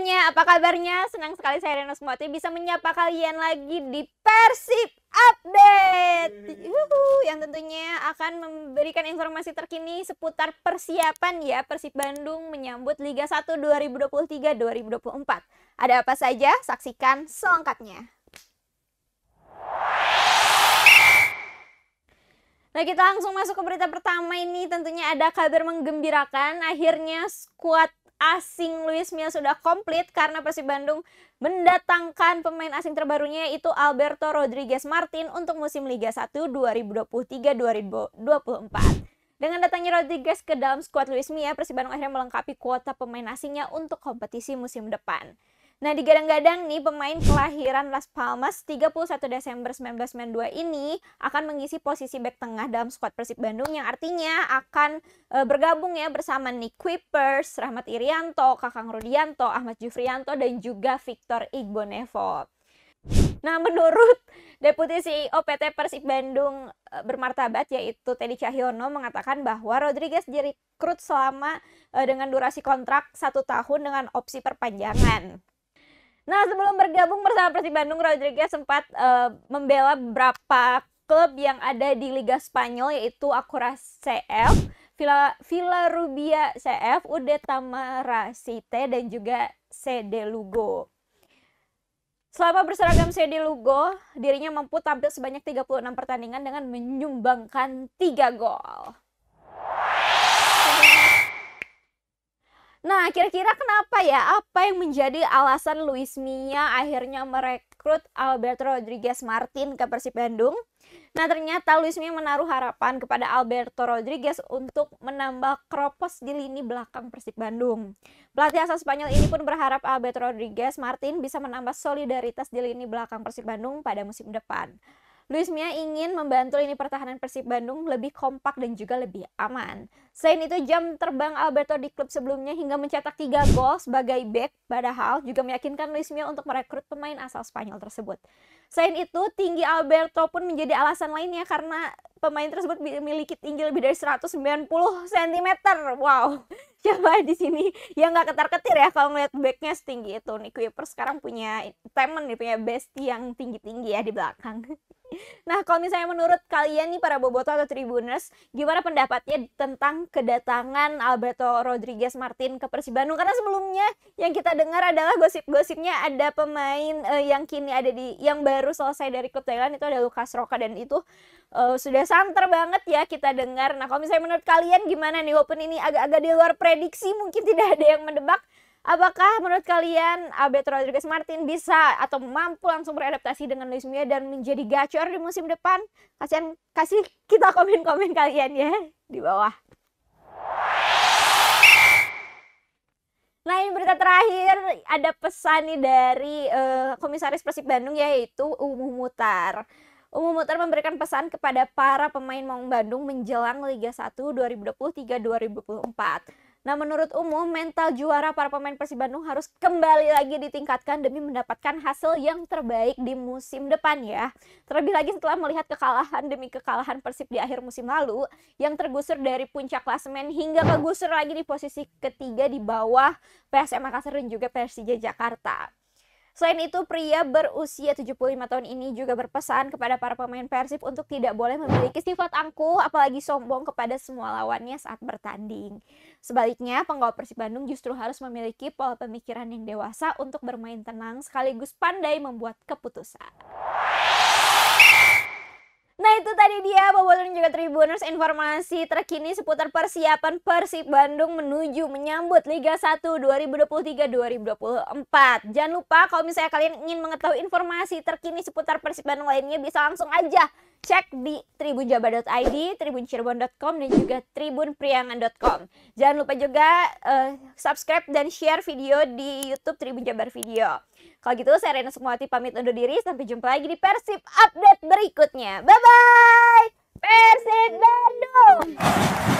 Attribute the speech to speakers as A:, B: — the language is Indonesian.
A: semuanya, apa kabarnya? Senang sekali saya Reno Sumati bisa menyapa kalian lagi di Persib Update. Uhuh, yang tentunya akan memberikan informasi terkini seputar persiapan ya Persib Bandung menyambut Liga 1 2023-2024. Ada apa saja? Saksikan selengkapnya. Nah kita langsung masuk ke berita pertama ini tentunya ada kabar menggembirakan akhirnya skuad asing Luis Mia sudah komplit karena Persib Bandung mendatangkan pemain asing terbarunya yaitu Alberto Rodriguez Martin untuk musim Liga 1 2023-2024. Dengan datangnya Rodriguez ke dalam skuad Luis Mia, Persib Bandung akhirnya melengkapi kuota pemain asingnya untuk kompetisi musim depan. Nah, digadang-gadang nih pemain kelahiran Las Palmas 31 Desember 1992 ini akan mengisi posisi back tengah dalam skuad Persib Bandung yang artinya akan e, bergabung ya bersama Nick Kuipers, Rahmat Irianto, Kakang Rudianto, Ahmad Jufrianto dan juga Victor Igbonevo. Nah, menurut Deputi CEO PT Persib Bandung eh, bermartabat yaitu Teddy Cahyono mengatakan bahwa Rodriguez direkrut selama eh, dengan durasi kontrak satu tahun dengan opsi perpanjangan. Nah, sebelum bergabung bersama Persib Bandung, Rodriguez sempat uh, membela beberapa klub yang ada di Liga Spanyol yaitu Akuras CF, Villa, Villa Rubia CF, UD Tamara Cite, dan juga CD Lugo. Selama berseragam CD Lugo, dirinya mampu tampil sebanyak 36 pertandingan dengan menyumbangkan 3 gol. Nah, kira-kira kenapa ya? Apa yang menjadi alasan Luis Mia akhirnya merekrut Alberto Rodriguez Martin ke Persib Bandung? Nah, ternyata Luis Mia menaruh harapan kepada Alberto Rodriguez untuk menambah kropos di lini belakang Persib Bandung. Pelatih asal Spanyol ini pun berharap Alberto Rodriguez Martin bisa menambah solidaritas di lini belakang Persib Bandung pada musim depan. Luis Mia ingin membantu lini pertahanan Persib Bandung lebih kompak dan juga lebih aman. Selain itu, jam terbang Alberto di klub sebelumnya hingga mencetak 3 gol sebagai back, padahal juga meyakinkan Luis Mia untuk merekrut pemain asal Spanyol tersebut. Selain itu, tinggi Alberto pun menjadi alasan lainnya karena pemain tersebut memiliki tinggi lebih dari 190 cm. Wow, siapa di sini yang nggak ketar-ketir ya kalau melihat backnya setinggi itu. Nick Kuiper sekarang punya temen nih, punya bestie yang tinggi-tinggi ya di belakang. Nah, kalau misalnya menurut kalian nih para boboto atau tribuners, gimana pendapatnya tentang kedatangan Alberto Rodriguez Martin ke Persib Bandung? Karena sebelumnya yang kita dengar adalah gosip-gosipnya ada pemain uh, yang kini ada di yang baru selesai dari klub Thailand itu ada Lukas Roka dan itu uh, sudah santer banget ya kita dengar. Nah, kalau misalnya menurut kalian gimana nih walaupun ini agak-agak di luar prediksi, mungkin tidak ada yang mendebak, Apakah menurut kalian Alberto Rodriguez Martin bisa atau mampu langsung beradaptasi dengan Luis Mia dan menjadi gacor di musim depan? Kasian, kasih kita komen-komen kalian ya di bawah. Nah ini berita terakhir ada pesan nih dari uh, Komisaris Persib Bandung yaitu Umuh Mutar. Umuh Mutar memberikan pesan kepada para pemain Maung Bandung menjelang Liga 1 2023-2024. Nah, menurut umum, mental juara para pemain Persib Bandung harus kembali lagi ditingkatkan demi mendapatkan hasil yang terbaik di musim depan ya. Terlebih lagi setelah melihat kekalahan demi kekalahan Persib di akhir musim lalu yang tergusur dari puncak klasemen hingga kegusur lagi di posisi ketiga di bawah PSM Makassar dan juga Persija Jakarta. Selain itu, pria berusia 75 tahun ini juga berpesan kepada para pemain Persib untuk tidak boleh memiliki sifat angkuh apalagi sombong kepada semua lawannya saat bertanding. Sebaliknya, penggawa Persib Bandung justru harus memiliki pola pemikiran yang dewasa untuk bermain tenang sekaligus pandai membuat keputusan. Nah itu tadi dia Bobotoh dan juga Tribuners informasi terkini seputar persiapan Persib Bandung menuju menyambut Liga 1 2023-2024. Jangan lupa kalau misalnya kalian ingin mengetahui informasi terkini seputar Persib Bandung lainnya bisa langsung aja cek di tribunjabar.id, tribuncirebon.com, dan juga tribunpriangan.com. Jangan lupa juga uh, subscribe dan share video di YouTube Tribun Jabar Video. Kalau gitu, saya Rena Sukmawati pamit undur diri. Sampai jumpa lagi di Persib Update berikutnya. Bye-bye! Persib Bandung!